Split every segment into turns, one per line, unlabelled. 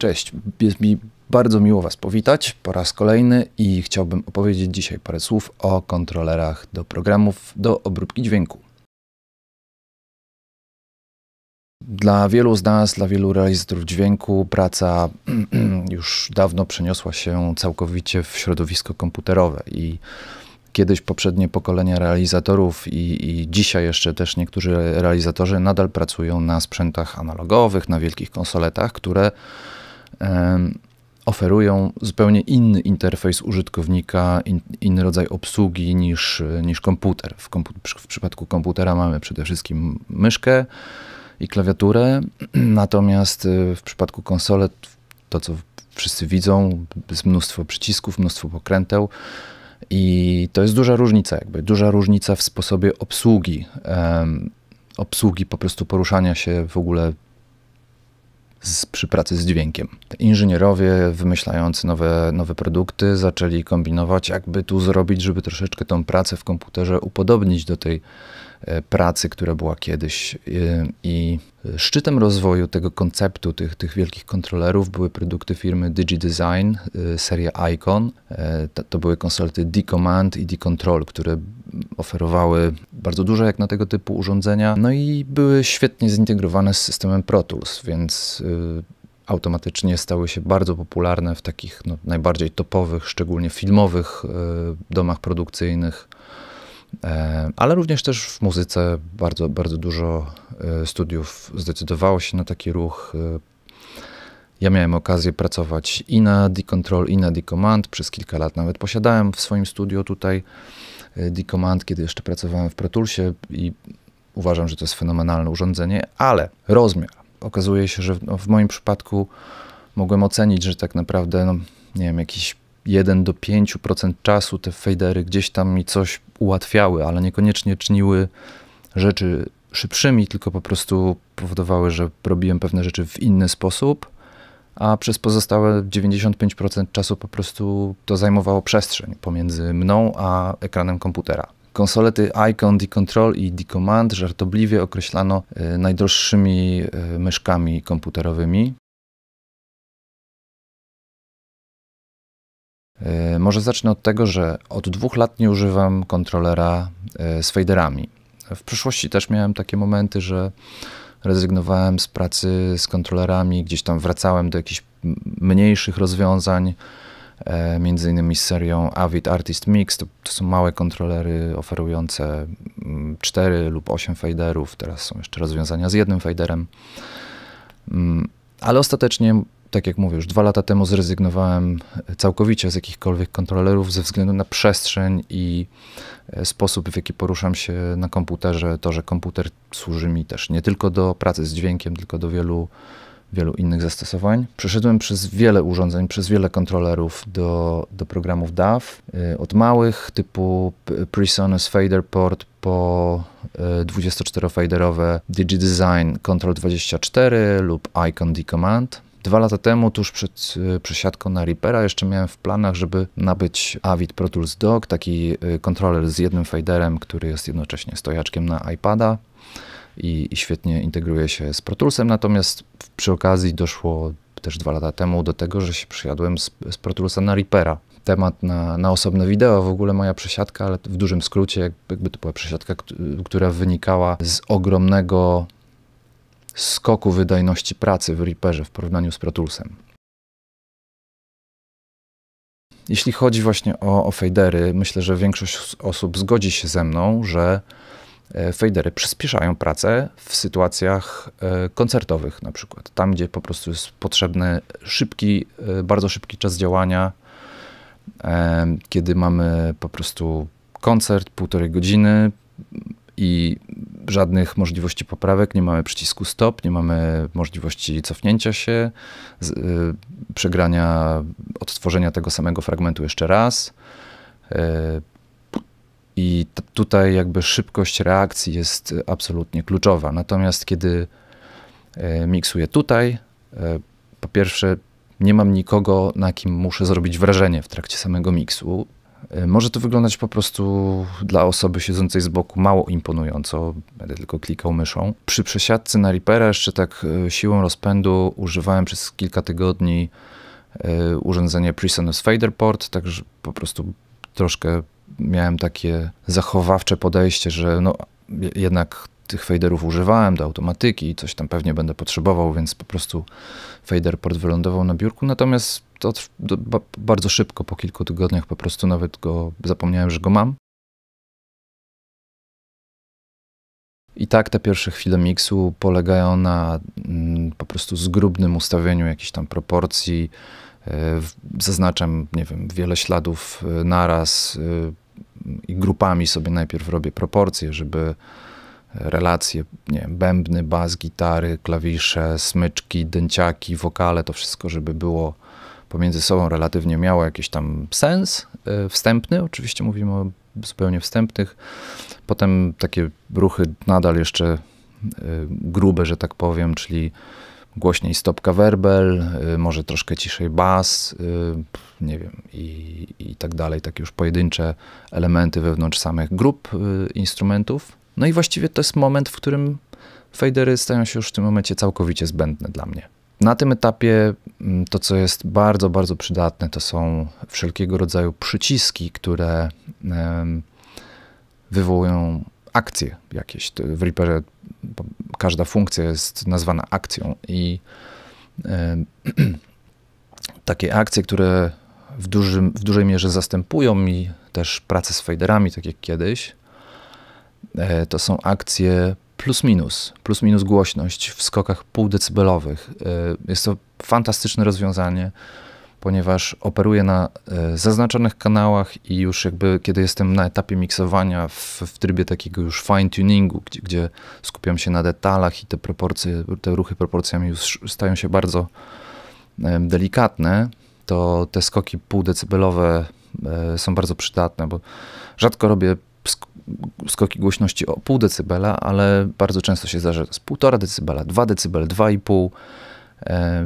Cześć, jest mi bardzo miło Was powitać po raz kolejny i chciałbym opowiedzieć dzisiaj parę słów o kontrolerach do programów do obróbki dźwięku. Dla wielu z nas, dla wielu realizatorów dźwięku, praca już dawno przeniosła się całkowicie w środowisko komputerowe i kiedyś poprzednie pokolenia realizatorów i, i, dzisiaj jeszcze też niektórzy realizatorzy nadal pracują na sprzętach analogowych, na wielkich konsoletach, które oferują zupełnie inny interfejs użytkownika, in, inny rodzaj obsługi niż, niż komputer. W, w przypadku komputera mamy przede wszystkim myszkę i klawiaturę, natomiast y, w przypadku konsole to, co wszyscy widzą, jest mnóstwo przycisków, mnóstwo pokręteł. I to jest duża różnica, jakby duża różnica w sposobie obsługi, um, obsługi po prostu poruszania się w ogóle z, przy pracy z dźwiękiem. Inżynierowie wymyślający nowe, nowe produkty zaczęli kombinować, jakby tu zrobić, żeby troszeczkę tą pracę w komputerze upodobnić do tej E, pracy, która była kiedyś. E, I szczytem rozwoju tego konceptu, tych, tych wielkich kontrolerów, były produkty firmy DigiDesign, e, seria Icon. To były konsolety D-Command i D-Control, które oferowały bardzo dużo jak na tego typu urządzenia, no i były świetnie zintegrowane z systemem Pro Tools, więc automatycznie stały się bardzo popularne w takich no, najbardziej topowych, szczególnie filmowych domach produkcyjnych E, ale również też w muzyce bardzo, bardzo dużo e, studiów zdecydowało się na taki ruch. E, ja miałem okazję pracować i na D-Control, i na D-Command. Przez kilka lat nawet posiadałem w swoim studio tutaj D-Command, kiedy jeszcze pracowałem w Protulsie i uważam, że to jest fenomenalne urządzenie, ale rozmiar. Okazuje się, że w, no, w moim przypadku mogłem ocenić, że tak naprawdę, no, nie wiem, jakiś 1 do 5% czasu te fadery gdzieś tam mi coś ułatwiały, ale niekoniecznie czyniły rzeczy szybszymi, tylko po prostu powodowały, że robiłem pewne rzeczy w inny sposób, a przez pozostałe 95% czasu po prostu to zajmowało przestrzeń pomiędzy mną a ekranem komputera. Konsolety Icon D-Control i D-Command żartobliwie określano y, najdroższymi y, myszkami komputerowymi. E, może zacznę od tego, że od dwóch lat nie używam kontrolera z e, faderami. W przeszłości też miałem takie momenty, że rezygnowałem z pracy z kontrolerami, gdzieś tam wracałem do jakichś mniejszych rozwiązań, e, między innymi z serią Avid Artist Mix. To, to są małe kontrolery oferujące 4 lub 8 faderów. Teraz są jeszcze rozwiązania z jednym faderem. Mm, ale ostatecznie tak jak mówię, już dwa lata temu zrezygnowałem e, całkowicie z jakichkolwiek kontrolerów ze względu na przestrzeń i e, sposób, w jaki poruszam się na komputerze. To, że komputer służy mi też nie tylko do pracy z dźwiękiem, tylko do wielu, wielu innych zastosowań. Przeszedłem przez wiele urządzeń, przez wiele kontrolerów do, do programów DAW, e, od małych typu PreSonus Fader Port po 24-faderowe DigiDesign Control 24 lub Icon D Command Dwa lata temu, tuż przed e, przesiadką na Reapera, jeszcze miałem w planach, żeby nabyć Avid Pro Tools Dock, taki e, kontroler z jednym faderem, który jest jednocześnie stojaczkiem na iPada i, i świetnie integruje się z Pro Toolsem. Natomiast przy okazji doszło też dwa lata temu do tego, że się przesiadłem z, z Pro Toolsa na Reapera. Temat na, na osobne wideo, w ogóle moja przesiadka, ale w dużym skrócie, jakby to była przesiadka, która wynikała z ogromnego skoku wydajności pracy w Reaperze w porównaniu z Protulsem. Jeśli chodzi właśnie o, o fadery, myślę, że większość osób zgodzi się ze mną, że e, fadery przyspieszają pracę w sytuacjach e, koncertowych na przykład. Tam, gdzie po prostu jest potrzebny szybki, e, bardzo szybki czas działania, kiedy mamy po prostu koncert, półtorej godziny, i żadnych możliwości poprawek, nie mamy przycisku stop, nie mamy możliwości cofnięcia się, z, y, przegrania, odtworzenia tego samego fragmentu jeszcze raz. Y, I tutaj jakby szybkość reakcji jest absolutnie kluczowa. Natomiast kiedy y, miksuję tutaj, y, po pierwsze nie mam nikogo, na kim muszę zrobić wrażenie w trakcie samego miksu, E, może to wyglądać po prostu dla osoby siedzącej z boku mało imponująco, będę tylko klikał myszą. Przy przesiadce na Reapera jeszcze tak e, siłą rozpędu używałem przez kilka tygodni e, urządzenie PreSonus Fader Port, także po prostu troszkę miałem takie zachowawcze podejście, że no jednak tych faderów używałem do automatyki, i coś tam pewnie będę potrzebował, więc po prostu fader port wylądował na biurku, natomiast to bardzo szybko, po kilku tygodniach po prostu nawet go zapomniałem, że go mam. I tak te pierwsze chwile miksu polegają na mm, po prostu zgrubnym ustawieniu jakichś tam proporcji. E, zaznaczam, nie wiem, wiele śladów e, naraz e, i grupami sobie najpierw robię proporcje, żeby relacje, nie wiem, bębny, bas, gitary, klawisze, smyczki, dęciaki, wokale, to wszystko, żeby było pomiędzy sobą relatywnie miało jakiś tam sens e, wstępny, oczywiście mówimy o zupełnie wstępnych, potem takie ruchy nadal jeszcze e, grube, że tak powiem, czyli głośniej stopka werbel, y, może troszkę ciszej bas, y, nie wiem, i, i tak dalej, takie już pojedyncze elementy wewnątrz samych grup y, instrumentów. No i właściwie to jest moment, w którym fadery stają się już w tym momencie całkowicie zbędne dla mnie. Na tym etapie mm, to, co jest bardzo, bardzo przydatne, to są wszelkiego rodzaju przyciski, które wywołują akcje jakieś. W Reaperze każda funkcja jest nazwana akcją i e, takie akcje, które w, dużym, w dużej mierze zastępują mi też pracę z faderami, tak jak kiedyś, e, to są akcje plus minus, plus minus głośność w skokach półdecybelowych. E, jest to fantastyczne rozwiązanie ponieważ operuję na e, zaznaczonych kanałach i już jakby kiedy jestem na etapie miksowania w, w trybie takiego już fine-tuningu, gdzie, gdzie, skupiam się na detalach i te proporcje, te ruchy proporcjami już stają się bardzo delikatne, to te skoki półdecybelowe e, są bardzo przydatne, bo rzadko robię skoki głośności o pół decybela, ale bardzo często się zdarza, że to jest 1,5 decybela, 2 decybel, 2,5.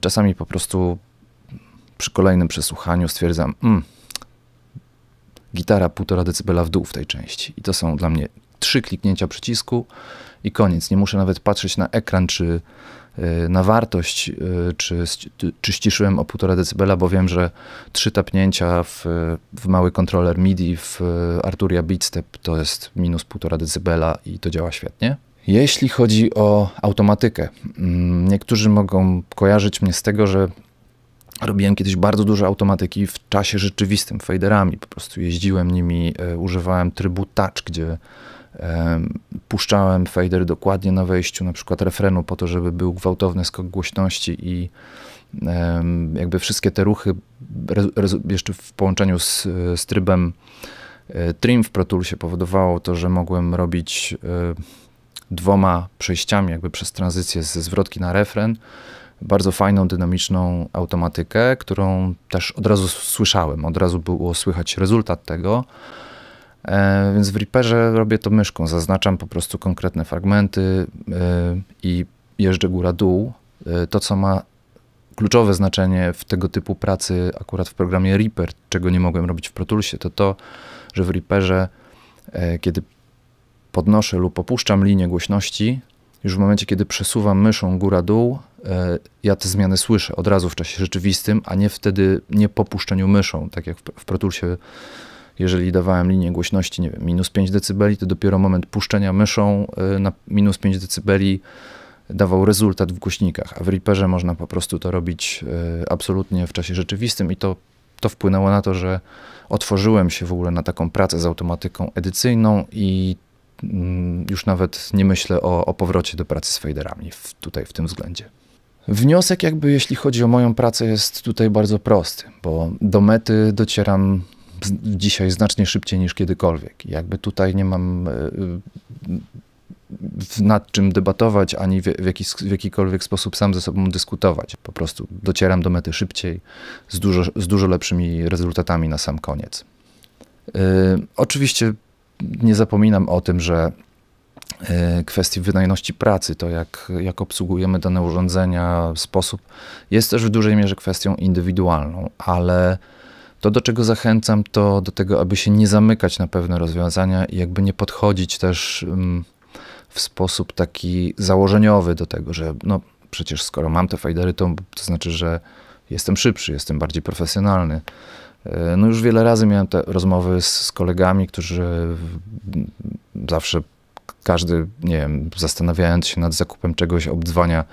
Czasami po prostu przy kolejnym przesłuchaniu stwierdzam, mm, gitara 1,5 decybela w dół w tej części. I to są dla mnie trzy kliknięcia przycisku i koniec. Nie muszę nawet patrzeć na ekran, czy e, na wartość, e, czy, czy ściszyłem o 1,5 decybela, bo wiem, że trzy tapnięcia w, w mały kontroler MIDI w e, Arturia Beatstep to jest minus 1,5 decybela i to działa świetnie. Jeśli chodzi o automatykę, mm, niektórzy mogą kojarzyć mnie z tego, że Robiłem kiedyś bardzo dużo automatyki w czasie rzeczywistym, faderami. Po prostu jeździłem nimi, e, używałem trybu touch, gdzie puszczałem fader dokładnie na wejściu, na przykład refrenu, po to, żeby był gwałtowny skok głośności i jakby wszystkie te ruchy jeszcze w połączeniu z, z trybem e, trim w Pro Toolsie powodowało to, że mogłem robić e, dwoma przejściami jakby przez tranzycję ze zwrotki na refren bardzo fajną, dynamiczną automatykę, którą też od razu słyszałem, od razu było słychać rezultat tego. E, więc w Reaperze robię to myszką, zaznaczam po prostu konkretne fragmenty e, i jeżdżę góra-dół. E, to, co ma kluczowe znaczenie w tego typu pracy, akurat w programie Reaper, czego nie mogłem robić w Pro Toolsie, to to, że w Reaperze, e, kiedy podnoszę lub opuszczam linię głośności, już w momencie, kiedy przesuwam myszą góra-dół, e, ja te zmiany słyszę od razu w czasie rzeczywistym, a nie wtedy, nie po puszczeniu myszą, tak jak w Protulsie, jeżeli dawałem linię głośności, nie wiem, minus 5 dB, to dopiero moment puszczenia myszą e, na minus 5 dB dawał rezultat w głośnikach, a w Reaperze można po prostu to robić e, absolutnie w czasie rzeczywistym i to, to wpłynęło na to, że otworzyłem się w ogóle na taką pracę z automatyką edycyjną i Mm, już nawet nie myślę o, o powrocie do pracy z faderami w, tutaj w tym względzie. Wniosek, jakby jeśli chodzi o moją pracę, jest tutaj bardzo prosty, bo do mety docieram dzisiaj znacznie szybciej niż kiedykolwiek. Jakby tutaj nie mam e, e, nad czym debatować, ani w, jakiś, w jakikolwiek sposób sam ze sobą dyskutować. Po prostu docieram do mety szybciej, z dużo, z dużo lepszymi rezultatami na sam koniec. Yy, oczywiście nie zapominam o tym, że e, kwestii wydajności pracy, to jak, jak obsługujemy dane urządzenia, sposób, jest też w dużej mierze kwestią indywidualną, ale to, do czego zachęcam, to do tego, aby się nie zamykać na pewne rozwiązania i jakby nie podchodzić też mm, w sposób taki założeniowy do tego, że no przecież skoro mam te fadery, to, to znaczy, że jestem szybszy, jestem bardziej profesjonalny. E, no już wiele razy miałem te rozmowy z, z kolegami, którzy zawsze każdy, nie wiem, zastanawiając się nad zakupem czegoś, obdzwania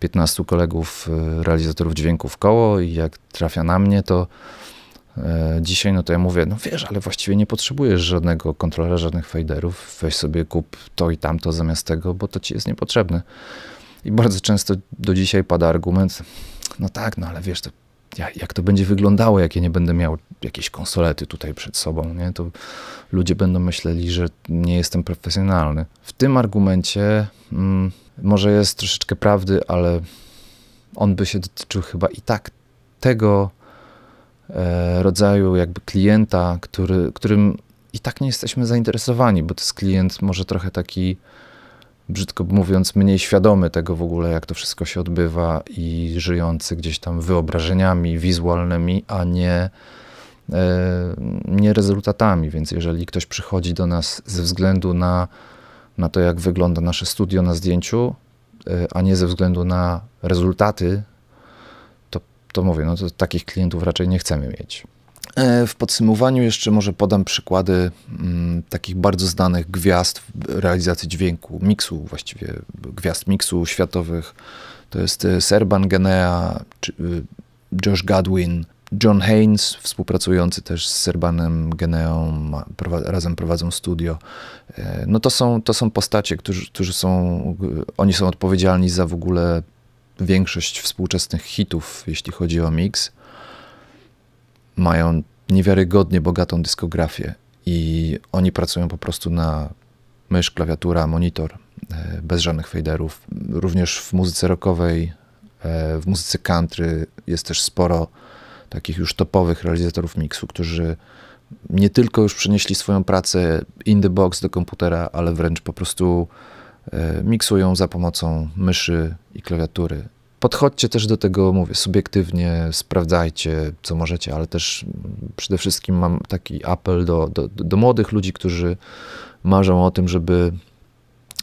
15 kolegów e, realizatorów dźwięków koło i jak trafia na mnie, to e, dzisiaj, no to ja mówię, no wiesz, ale właściwie nie potrzebujesz żadnego kontrolera, żadnych faderów, weź sobie kup to i tamto zamiast tego, bo to ci jest niepotrzebne. I bardzo często do dzisiaj pada argument, no tak, no ale wiesz, to jak to będzie wyglądało, jak ja nie będę miał jakieś konsolety tutaj przed sobą, nie? to ludzie będą myśleli, że nie jestem profesjonalny. W tym argumencie mm, może jest troszeczkę prawdy, ale on by się dotyczył chyba i tak tego e, rodzaju jakby klienta, który, którym i tak nie jesteśmy zainteresowani, bo to jest klient może trochę taki brzydko mówiąc, mniej świadomy tego w ogóle, jak to wszystko się odbywa i żyjący gdzieś tam wyobrażeniami wizualnymi, a nie, e, nie rezultatami. Więc jeżeli ktoś przychodzi do nas ze względu na, na to, jak wygląda nasze studio na zdjęciu, e, a nie ze względu na rezultaty, to, to mówię, no to takich klientów raczej nie chcemy mieć. E, w podsumowaniu jeszcze może podam przykłady mm, takich bardzo znanych gwiazd realizacji dźwięku, miksu właściwie, gwiazd miksu światowych. To jest e, Serban Genea, e, Josh Godwin, John Haynes, współpracujący też z Serbanem Geneą, razem prowadzą studio. No to są, to są postacie, którzy, którzy są, oni są odpowiedzialni za w ogóle większość współczesnych hitów, jeśli chodzi o mix mają niewiarygodnie bogatą dyskografię i oni pracują po prostu na mysz, klawiatura, monitor, e, bez żadnych faderów. Również w muzyce rockowej, e, w muzyce country jest też sporo takich już topowych realizatorów miksu, którzy nie tylko już przenieśli swoją pracę in the box do komputera, ale wręcz po prostu e, miksują za pomocą myszy i klawiatury podchodźcie też do tego, mówię, subiektywnie, sprawdzajcie, co możecie, ale też przede wszystkim mam taki apel do, do, do młodych ludzi, którzy marzą o tym, żeby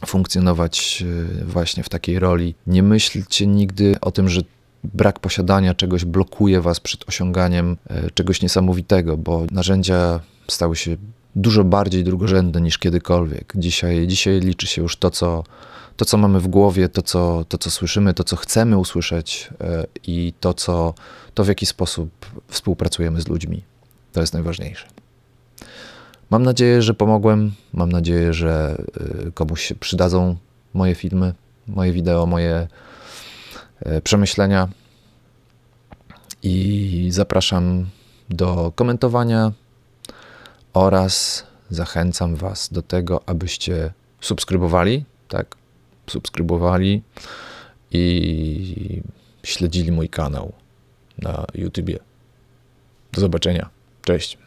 funkcjonować e, właśnie w takiej roli. Nie myślcie nigdy o tym, że brak posiadania czegoś blokuje was przed osiąganiem e, czegoś niesamowitego, bo narzędzia stały się dużo bardziej drugorzędne niż kiedykolwiek. Dzisiaj, dzisiaj liczy się już to, co to, co mamy w głowie, to co, to, co słyszymy, to, co chcemy usłyszeć e, i to, co, to, w jaki sposób współpracujemy z ludźmi. To jest najważniejsze. Mam nadzieję, że pomogłem. Mam nadzieję, że e, komuś się przydadzą moje filmy, moje wideo, moje e, przemyślenia. I zapraszam do komentowania oraz zachęcam Was do tego, abyście subskrybowali, tak? subskrybowali i śledzili mój kanał na YouTubie. Do zobaczenia. Cześć.